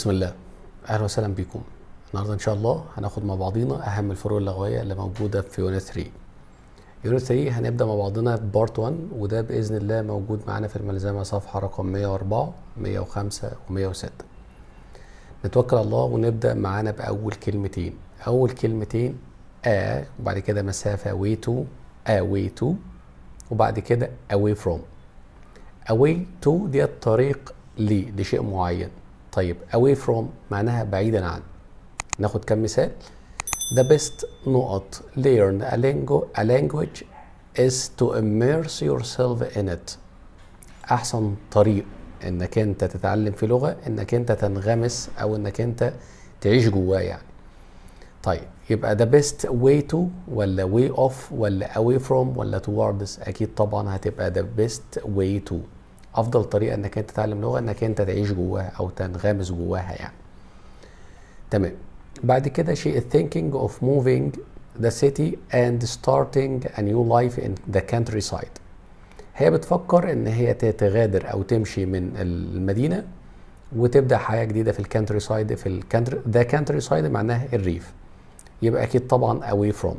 بسم الله اهلا وسهلا بيكم النهارده ان شاء الله هناخد مع بعضينا اهم الفروق اللغويه اللي موجوده في يونت 3 يونت 3 هنبدا مع بعضنا بارت 1 وده باذن الله موجود معانا في الملزمه صفحه رقم 104 105 و106 نتوكل على الله ونبدا معانا باول كلمتين اول كلمتين ا وبعد كده مسافه way to away to وبعد كده away from away to دي الطريق ليه لشيء معين طيب away from معناها بعيدا عن ناخد كم مثال the best نقط learn a, language is to immerse yourself in it احسن طريق انك انت تتعلم في لغه انك انت تنغمس او انك انت تعيش جواه يعني طيب يبقى the best way to ولا way off ولا away from ولا towards اكيد طبعا هتبقى the best way to افضل طريقه انك انت تتعلم لغه انك انت تعيش جواها او تنغمس جواها يعني تمام بعد كده شيء thinking of moving the city and starting a new life in the countryside هي بتفكر ان هي تتغادر او تمشي من المدينه وتبدا حياه جديده في الكانتري سايد في الكانتري ذا كانتري سايد معناها الريف يبقى اكيد طبعا away from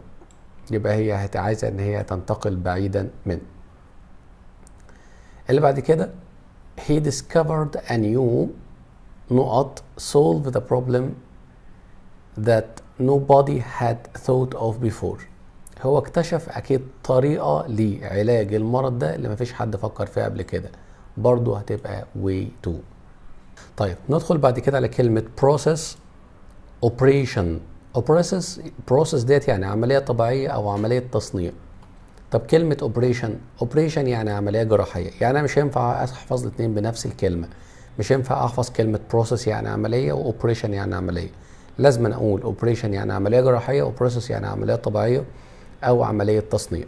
يبقى هي عايزه ان هي تنتقل بعيدا من اللي بعد كده he discovered a new نقط solve the problem that nobody had thought of before هو اكتشف اكيد طريقه لعلاج المرض ده اللي مفيش حد فكر فيها قبل كده برضه هتبقى way to طيب ندخل بعد كده على كلمه process operation process process ديت يعني عمليه طبيعيه او عمليه تصنيع طب كلمه اوبريشن اوبريشن يعني عمليه جراحيه يعني انا مش هينفع احفظ الاثنين بنفس الكلمه مش هينفع احفظ كلمه بروسيس يعني عمليه واوبريشن يعني عمليه لازم اقول اوبريشن يعني عمليه جراحيه وبروسيس يعني عمليه طبيعيه او عمليه تصنيع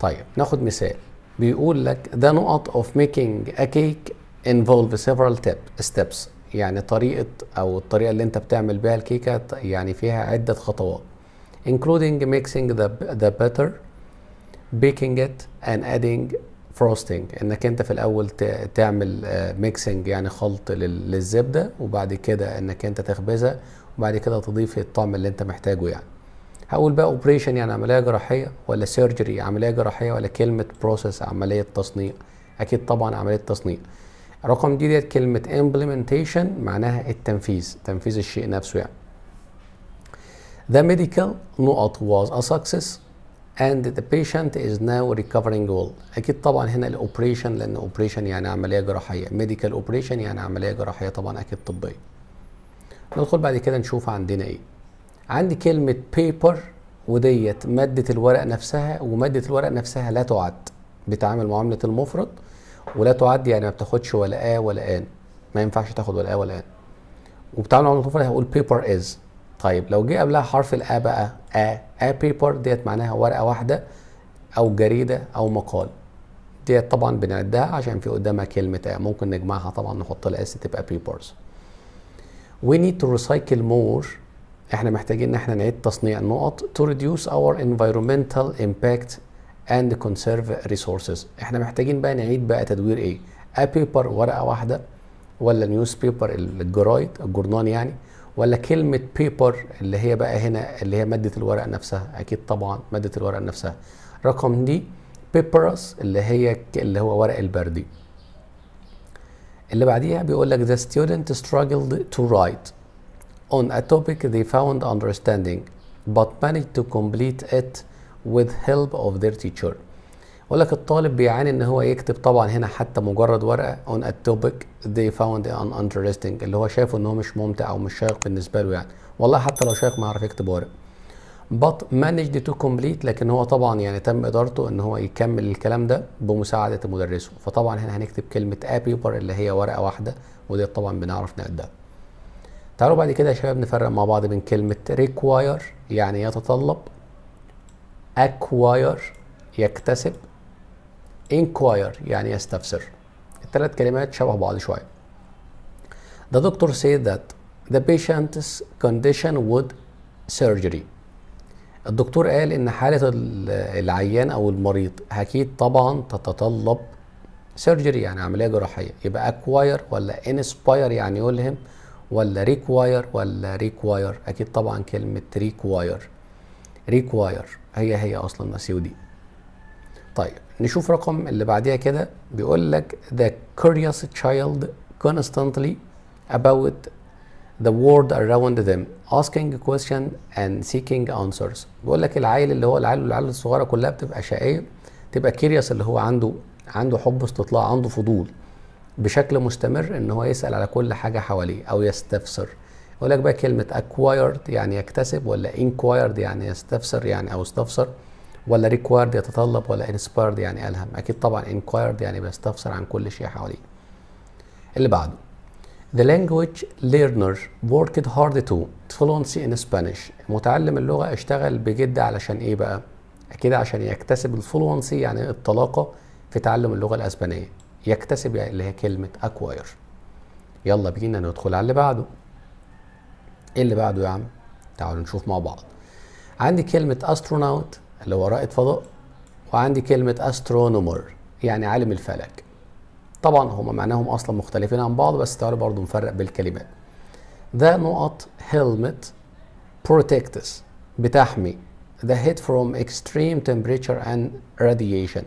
طيب ناخد مثال بيقول لك ذا نقط of making a cake involve several tip, steps يعني طريقة أو الطريقة اللي أنت بتعمل بيها الكيكة يعني فيها عدة خطوات including mixing the, the batter بيكنج ات اند ادينج فروستنج انك انت في الاول تعمل ميكسنج آه، يعني خلط للزبده وبعد كده انك انت تخبزها وبعد كده تضيف الطعم اللي انت محتاجه يعني هقول بقى اوبريشن يعني عمليه جراحيه ولا سيرجري عمليه جراحيه ولا كلمه بروسيس عمليه تصنيع اكيد طبعا عمليه تصنيع رقم دي ديت كلمه امبلمنتيشن معناها التنفيذ تنفيذ الشيء نفسه يعني The medical نقط was a success and the patient is now recovering well اكيد طبعا هنا الاوبريشن لان اوبريشن يعني عمليه جراحيه ميديكال اوبريشن يعني عمليه جراحيه طبعا اكيد طبيه ندخل بعد كده نشوف عندنا ايه عندي كلمه بيبر وديت ماده الورق نفسها وماده الورق نفسها لا تعد بتعامل معامله المفرد ولا تعد يعني ما بتاخدش ولا اه ولا ان ما ينفعش تاخد ولا اه ولا ان وبتعامل معامله المفرد هقول بيبر از طيب لو جه قبلها حرف الا بقى ا ا بيبر ديت معناها ورقه واحده او جريده او مقال ديت طبعا بنعدها عشان في قدامها كلمه ا ممكن نجمعها طبعا نحط لها اس تبقى بيبرز وي نيد تو ريسايكل مور احنا محتاجين ان احنا نعيد تصنيع النقط تو ريديوس اور انفايرمنتال امباكت اند كونسيرف ريسورسز احنا محتاجين بقى نعيد بقى تدوير ايه؟ ا بيبر ورقه واحده ولا نيوز بيبر الجرايد الجورنال يعني ولا كلمة بيبر اللي هي بقى هنا اللي هي مادة الورق نفسها أكيد طبعا مادة الورق نفسها رقم دي بيبرس اللي هي اللي هو ورق البردي اللي بعديها بيقول لك the student struggled to write on a topic they found understanding but managed to complete it with help of their teacher يقول لك الطالب بيعاني ان هو يكتب طبعا هنا حتى مجرد ورقه on a topic they found an interesting اللي هو شايفه ان هو مش ممتع او مش شيق بالنسبه له يعني والله حتى لو شيق ما يعرف يكتب ورق but managed to complete لكن هو طبعا يعني تم ادارته ان هو يكمل الكلام ده بمساعده مدرسه فطبعا هنا هنكتب كلمه a paper اللي هي ورقه واحده ودي طبعا بنعرف نقدها تعالوا بعد كده يا شباب نفرق مع بعض بين كلمه require يعني يتطلب acquire يكتسب انكواير يعني يستفسر الثلاث كلمات شبه بعض شويه The doctor said that the patient's condition would surgery الدكتور قال ان حاله العيان او المريض اكيد طبعا تتطلب سيرجري يعني عمليه جراحيه يبقى اكواير ولا انسباير يعني يلهم ولا ريكواير ولا ريكواير اكيد طبعا كلمه ريكواير ريكواير هي هي اصلا سي دي طيب نشوف رقم اللي بعديها كده بيقول لك the curious child constantly about the world around them asking questions and seeking answers بيقول لك العيل اللي هو العيل والعيال الصغيره كلها بتبقى شقيه تبقى كيريوس اللي هو عنده عنده حب استطلاع عنده فضول بشكل مستمر ان هو يسال على كل حاجه حواليه او يستفسر يقول لك بقى كلمه acquired يعني يكتسب ولا inquired يعني يستفسر يعني او استفسر ولا ريكوايرد يتطلب ولا انسبايرد يعني الهم اكيد طبعا انكوايرد يعني بيستفسر عن كل شيء حواليه اللي بعده The language learner worked hard to fluency in Spanish متعلم اللغة اشتغل بجد علشان ايه بقى؟ اكيد عشان يكتسب الفلونسي يعني الطلاقة في تعلم اللغة الاسبانية يكتسب يعني اللي هي كلمة acquire يلا بينا ندخل على اللي بعده ايه اللي بعده يا عم؟ تعالوا نشوف مع بعض عندي كلمة astronaut اللي هو رائد فضاء وعندي كلمة استرونومر يعني عالم الفلك طبعا هما معناهم اصلا مختلفين عن بعض بس تعالوا برضو نفرق بالكلمات ذا نقط هيلمت بروتكتس بتحمي ذا هيت فروم اكستريم تمبريتشر اند راديشن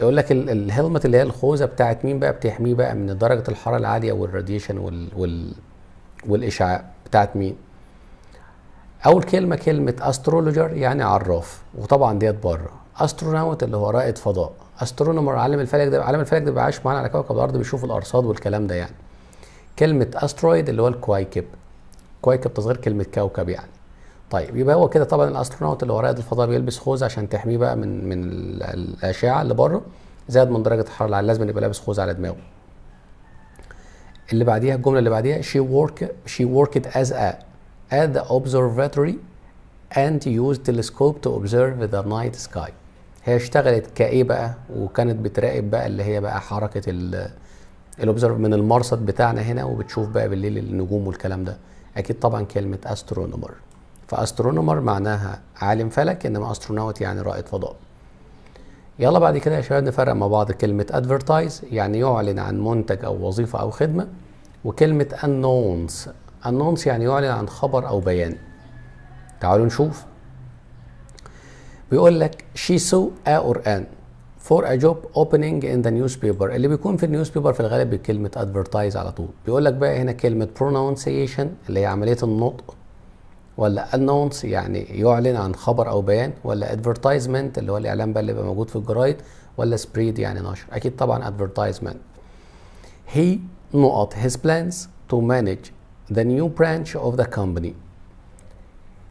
يقول لك الهيلمت اللي هي الخوذه بتاعت مين بقى بتحميه بقى من درجه الحراره العاليه والراديشن وال, وال والاشعاع بتاعت مين اول كلمه كلمه استرولوجر يعني عراف وطبعا ديت بره استرونوت اللي هو رائد فضاء استرونومر عالم الفلك ده عالم الفلك ده بيبقى عايش معانا على كوكب الارض بيشوف الارصاد والكلام ده يعني كلمه استرويد اللي هو الكويكب كويكب تصغير كلمه كوكب يعني طيب يبقى هو كده طبعا الاسترونوت اللي هو رائد الفضاء بيلبس خوذه عشان تحميه بقى من من الاشعه اللي بره زائد من درجه الحراره اللي لازم يبقى لابس خوذه على دماغه اللي بعديها الجمله اللي بعديها شي ورك شي وركد از ا at the observatory and used telescope to observe the night sky هي اشتغلت كايه بقى وكانت بتراقب بقى اللي هي بقى حركه الاوبزرف من المرصد بتاعنا هنا وبتشوف بقى بالليل النجوم والكلام ده اكيد طبعا كلمه استرونومر فاسترونومر معناها عالم فلك انما استرونوت يعني رائد فضاء يلا بعد كده يا شباب نفرق مع بعض كلمه ادفرتايز يعني يعلن عن منتج او وظيفه او خدمه وكلمه انونس انونس يعني يعلن عن خبر او بيان تعالوا نشوف بيقول لك شي سو ا ان فور ا جوب اوبننج ان ذا نيوز بيبر اللي بيكون في النيوز بيبر في الغالب بكلمه ادفرتايز على طول بيقول لك بقى هنا كلمه برونونسيشن اللي هي عمليه النطق ولا انونس يعني يعلن عن خبر او بيان ولا ادفرتايزمنت اللي هو الاعلان بقى اللي بيبقى موجود في الجرايد ولا سبريد يعني نشر اكيد طبعا ادفرتايزمنت هي نقط هيز بلانز تو مانج the new branch of the company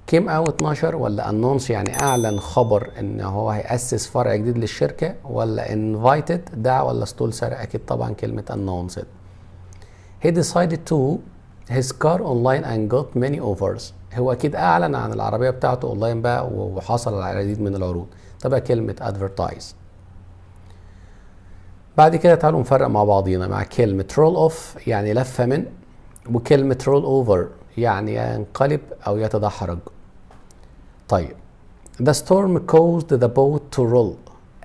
came out نشر ولا انونس يعني اعلن خبر ان هو هيأسس فرع جديد للشركة ولا invited دعا ولا سرق اكيد طبعا كلمة announced he decided to his car online and got many offers هو اكيد اعلن عن العربية بتاعته لاين بقى وحصل على العديد من العروض طب كلمة advertise بعد كده تعالوا نفرق مع بعضينا مع كلمة roll off يعني لفة من وكلمة رول أوفر يعني ينقلب أو يتدحرج طيب The storm caused the boat to roll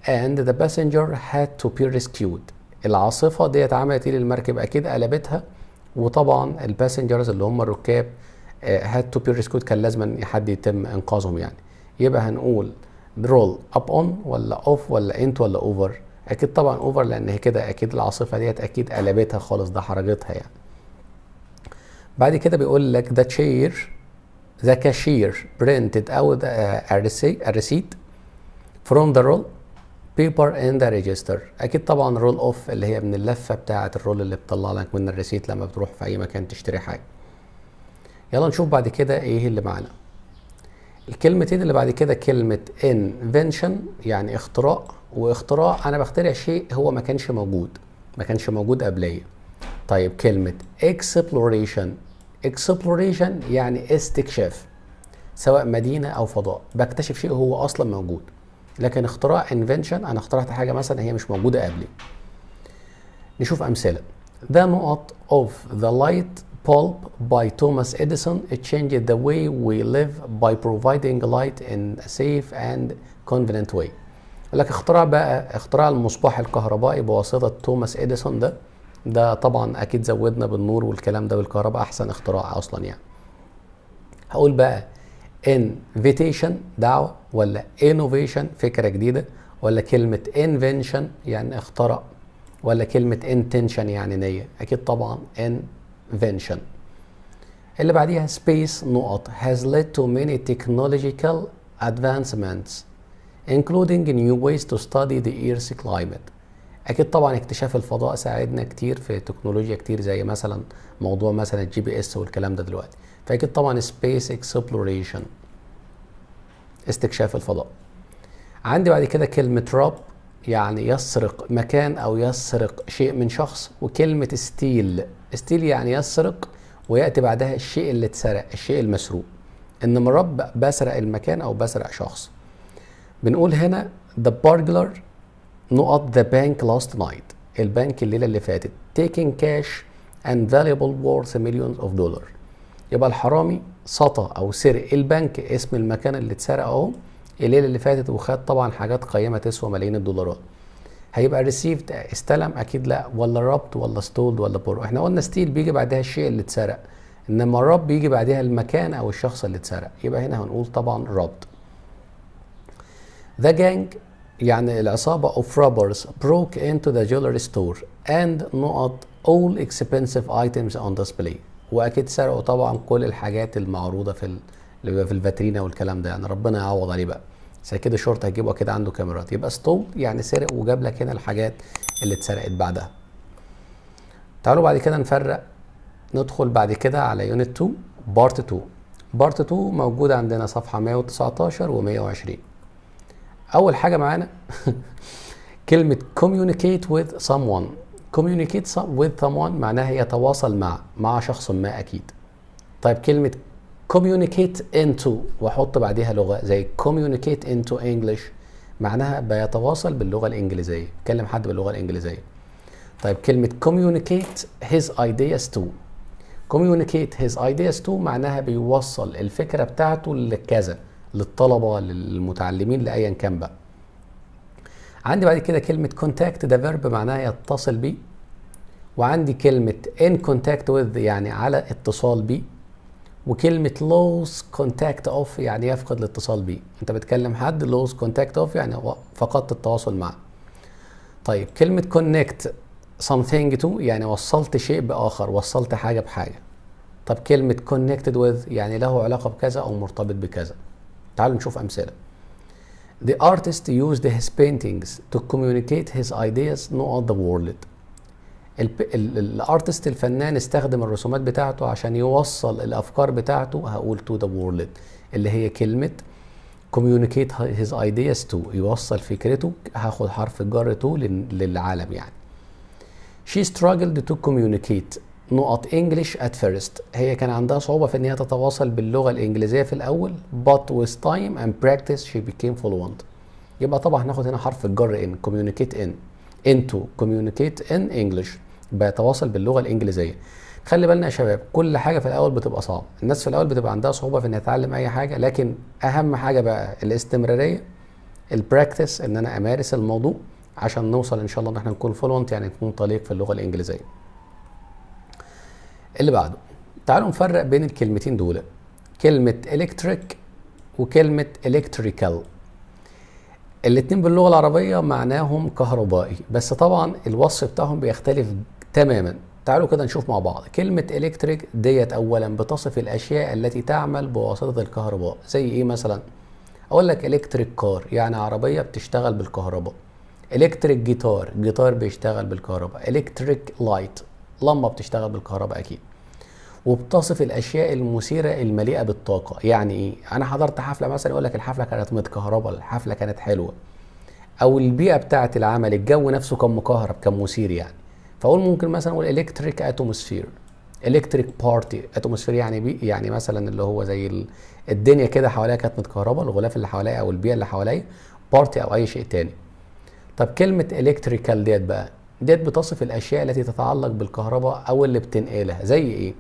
and the passenger had to be rescued العاصفة ديت عملت ايه للمركب اكيد قلبتها وطبعا الباسنجرز اللي هم الركاب آه، had to be rescued كان لازم حد يتم انقاذهم يعني يبقى هنقول رول اب اون ولا اوف ولا انت ولا اوفر اكيد طبعا اوفر لان هي كده اكيد العاصفة ديت اكيد قلبتها خالص ده حرجتها يعني بعد كده بيقول لك ذا تشير ذا كاشير برنتد اوت ريسيت فروم ذا رول بيبر ان ذا ريجستر اكيد طبعا رول اوف اللي هي من اللفه بتاعه الرول اللي بتطلع لك من الريسيت لما بتروح في اي مكان تشتري حاجه يلا نشوف بعد كده ايه اللي معانا الكلمتين اللي بعد كده كلمه invention يعني اختراع واختراع انا بخترع شيء هو ما كانش موجود ما كانش موجود قبليه طيب كلمة exploration exploration يعني استكشاف سواء مدينة أو فضاء بكتشف شيء هو أصلا موجود لكن اختراع invention أنا اخترعت حاجة مثلا هي مش موجودة قبلي نشوف أمثلة The نقط of the light bulb by Thomas Edison it changed the way we live by providing light in a safe and convenient way لك اختراع بقى اختراع المصباح الكهربائي بواسطة توماس إديسون ده ده طبعا اكيد زودنا بالنور والكلام ده والكهرباء احسن اختراع اصلا يعني هقول بقى انفيتيشن دعوه ولا انوفيشن فكره جديده ولا كلمه انفنشن يعني اخترع ولا كلمه انتنشن يعني نيه اكيد طبعا انفنشن اللي بعديها سبيس نقط has led to many technological advancements including new ways to study the earth's climate اكيد طبعا اكتشاف الفضاء ساعدنا كتير في تكنولوجيا كتير زي مثلا موضوع مثلا الجي بي اس والكلام ده دلوقتي فاكيد طبعا سبيس اكسبلوريشن استكشاف الفضاء عندي بعد كده كلمه راب يعني يسرق مكان او يسرق شيء من شخص وكلمه ستيل ستيل يعني يسرق وياتي بعدها الشيء اللي اتسرق الشيء المسروق ان مرب بسرق المكان او بسرق شخص بنقول هنا the burglar نقط ذا بانك لاست نايت البنك الليله اللي فاتت taking كاش اند فاليبل وورث مليونز اوف دولار يبقى الحرامي سطى او سرق البنك اسم المكان اللي اتسرق اهو الليله اللي فاتت وخد طبعا حاجات قيمه تسوى ملايين الدولارات هيبقى ريسيفد استلم اكيد لا ولا ربط ولا ستولد ولا بور احنا قلنا ستيل بيجي بعدها الشيء اللي اتسرق انما الرب بيجي بعدها المكان او الشخص اللي اتسرق يبقى هنا هنقول طبعا ربط ذا جانج يعني العصابة of robbers broke into the jewelry store and نقط all expensive items on display واكيد سرقوا طبعا كل الحاجات المعروضة في اللي بيبقى في الفاترينا والكلام ده يعني ربنا يعوض عليه بقى بس كده الشرطة هتجيبه أكيد عنده كاميرات يبقى ستول يعني سرق وجاب لك هنا الحاجات اللي اتسرقت بعدها تعالوا بعد كده نفرق ندخل بعد كده على يونت 2 بارت 2 بارت 2 موجود عندنا صفحة 119 و 120 اول حاجه معانا كلمه communicate with someone communicate with someone معناها يتواصل مع مع شخص ما اكيد طيب كلمه communicate into واحط بعدها لغه زي communicate into English معناها بيتواصل باللغه الانجليزيه كلم حد باللغه الانجليزيه طيب كلمه communicate his ideas to communicate his ideas to معناها بيوصل الفكره بتاعته لكذا للطلبه للمتعلمين لايا كان بقى عندي بعد كده كلمه كونتاكت ده فيرب معناها يتصل بي وعندي كلمه ان كونتاكت وذ يعني على اتصال بي وكلمة لوز كونتاكت اوف يعني يفقد الاتصال بيه انت بتكلم حد لوز كونتاكت اوف يعني فقدت التواصل معه طيب كلمة كونكت something to يعني وصلت شيء بآخر وصلت حاجة بحاجة طب كلمة connected with يعني له علاقة بكذا أو مرتبط بكذا تعالوا نشوف امثله The artist used his paintings to communicate his ideas throughout the world. الارتست الفنان استخدم الرسومات بتاعته عشان يوصل الافكار بتاعته هقول to the world اللي هي كلمه communicate his ideas to يوصل فكرته هاخد حرف الجر to للعالم يعني. She struggled to communicate نقط انجلش ات فيرست هي كان عندها صعوبه في ان هي تتواصل باللغه الانجليزيه في الاول but with time and practice she became fluent يبقى طبعا هناخد هنا حرف الجر ان communicate in into communicate in English بيتواصل باللغه الانجليزيه خلي بالنا يا شباب كل حاجه في الاول بتبقى صعبه الناس في الاول بتبقى عندها صعوبه في ان تتعلم اي حاجه لكن اهم حاجه بقى الاستمراريه البراكتس ان انا امارس الموضوع عشان نوصل ان شاء الله ان احنا نكون فلونت يعني نكون طليق في اللغه الانجليزيه اللي بعده تعالوا نفرق بين الكلمتين دول كلمة electric وكلمة electrical الاتنين باللغة العربية معناهم كهربائي بس طبعا الوصف بتاعهم بيختلف تماما تعالوا كده نشوف مع بعض كلمة electric ديت أولا بتصف الأشياء التي تعمل بواسطة الكهرباء زي إيه مثلا أقول لك electric كار يعني عربية بتشتغل بالكهرباء electric جيتار جيتار بيشتغل بالكهرباء electric light لما بتشتغل بالكهرباء اكيد وبتصف الاشياء المثيره المليئه بالطاقه يعني ايه انا حضرت حفله مثلا يقول لك الحفله كانت متكهربه الحفله كانت حلوه او البيئه بتاعه العمل الجو نفسه كان مكهرب كان مثير يعني فاقول ممكن مثلا اقول الكتريك اتموسفير الكتريك بارتي اتموسفير يعني بي يعني مثلا اللي هو زي الدنيا كده حواليا كانت متكهربه الغلاف اللي حواليا او البيئه اللي حواليا بارتي او اي شيء تاني طب كلمه الكتريكال ديت بقى ديت بتصف الاشياء التي تتعلق بالكهرباء او اللي بتنقلها زي ايه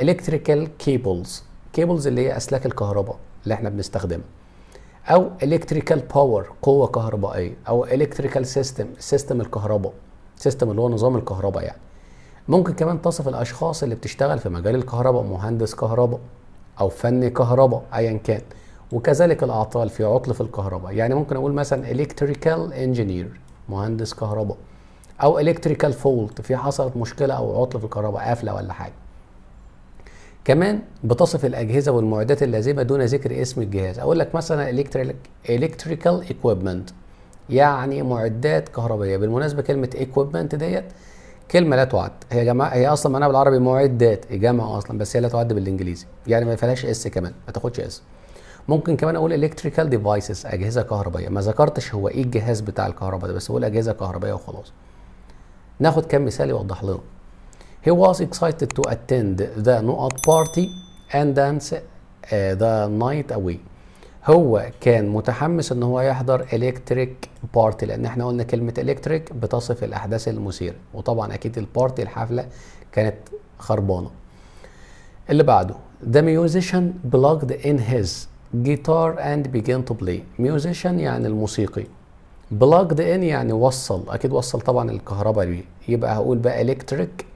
الكتريكال كيبلز كيبلز اللي هي اسلاك الكهرباء اللي احنا بنستخدمها او الكتريكال باور قوه كهربائيه او الكتريكال سيستم سيستم الكهرباء سيستم اللي هو نظام الكهرباء يعني ممكن كمان تصف الاشخاص اللي بتشتغل في مجال الكهرباء مهندس كهرباء او فني كهرباء ايا كان وكذلك الاعطال في عطل في الكهرباء يعني ممكن اقول مثلا الكتريكال انجينير مهندس كهرباء او الكتريكال فولت في حصلت مشكله او عطل في الكهرباء قافله ولا حاجه كمان بتصف الاجهزه والمعدات اللازمه دون ذكر اسم الجهاز اقول لك مثلا الكتريكال ايكويبمنت يعني معدات كهربائيه بالمناسبه كلمه ايكويبمنت ديت كلمه لا تعد هي جماعه هي اصلا معناها بالعربي معدات جمع اصلا بس هي لا تعد بالانجليزي يعني ما فيهاش اس كمان ما تاخدش اس ممكن كمان اقول الكتريكال ديفايسز اجهزه كهربائيه ما ذكرتش هو ايه الجهاز بتاع الكهرباء ده بس اقول اجهزه كهربائيه وخلاص ناخد كم مثال يوضح لنا He was excited to attend the Nuat party and dance uh, the night away هو كان متحمس ان هو يحضر الكتريك بارتي لان احنا قلنا كلمه الكتريك بتصف الاحداث المثيره وطبعا اكيد البارتي الحفله كانت خربانه اللي بعده The musician plugged in his guitar and began to play musician يعني الموسيقي بلاجد ان يعني وصل اكيد وصل طبعا الكهرباء ليه يبقى هقول بقى الكتريك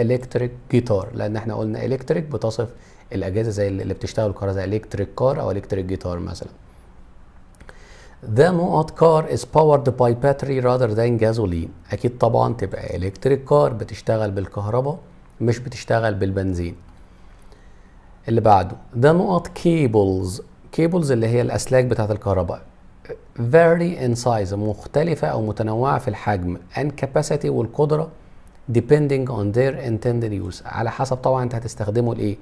الكتريك جيتار لان احنا قلنا الكتريك بتصف الاجهزه زي اللي بتشتغل كهرباء زي الكتريك كار او الكتريك جيتار مثلا ذا نقط كار از باورد باي باتري راذر ذان جازولين اكيد طبعا تبقى الكتريك كار بتشتغل بالكهرباء مش بتشتغل بالبنزين اللي بعده ذا نقط كيبلز كيبلز اللي هي الاسلاك بتاعه الكهرباء vary in size مختلفة أو متنوعة في الحجم and capacity والقدرة depending on their intended use على حسب طبعا أنت هتستخدمه لإيه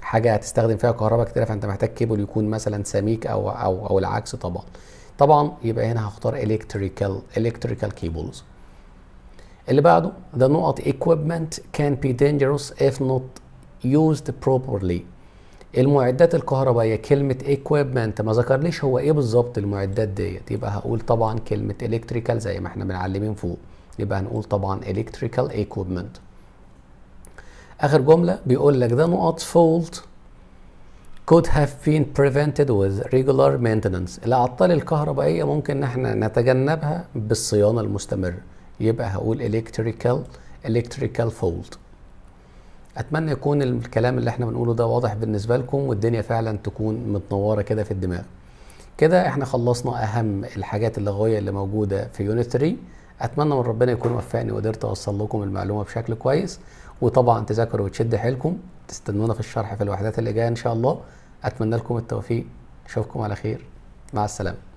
حاجة هتستخدم فيها كهرباء كتير فأنت محتاج كيبل يكون مثلا سميك أو أو أو العكس طبعا طبعا يبقى هنا هختار electrical electrical cables اللي بعده the نقط equipment can be dangerous if not used properly المعدات الكهربائيه كلمه equipment ما ليش هو ايه بالظبط المعدات ديت يبقى هقول طبعا كلمه الكتريكال زي ما احنا بنعلمين فوق يبقى هنقول طبعا الكتريكال ايكويبمنت اخر جمله بيقول لك the نقط fault could have been prevented with regular maintenance الاعطال الكهربائيه ممكن ان احنا نتجنبها بالصيانه المستمره يبقى هقول electrical electrical fault اتمنى يكون الكلام اللي احنا بنقوله ده واضح بالنسبه لكم والدنيا فعلا تكون متنوره كده في الدماغ كده احنا خلصنا اهم الحاجات اللغويه اللي موجوده في يونت 3 اتمنى من ربنا يكون وفقني وقدرت اوصل لكم المعلومه بشكل كويس وطبعا تذاكروا وتشد حيلكم تستنونا في الشرح في الوحدات اللي جايه ان شاء الله اتمنى لكم التوفيق اشوفكم على خير مع السلامه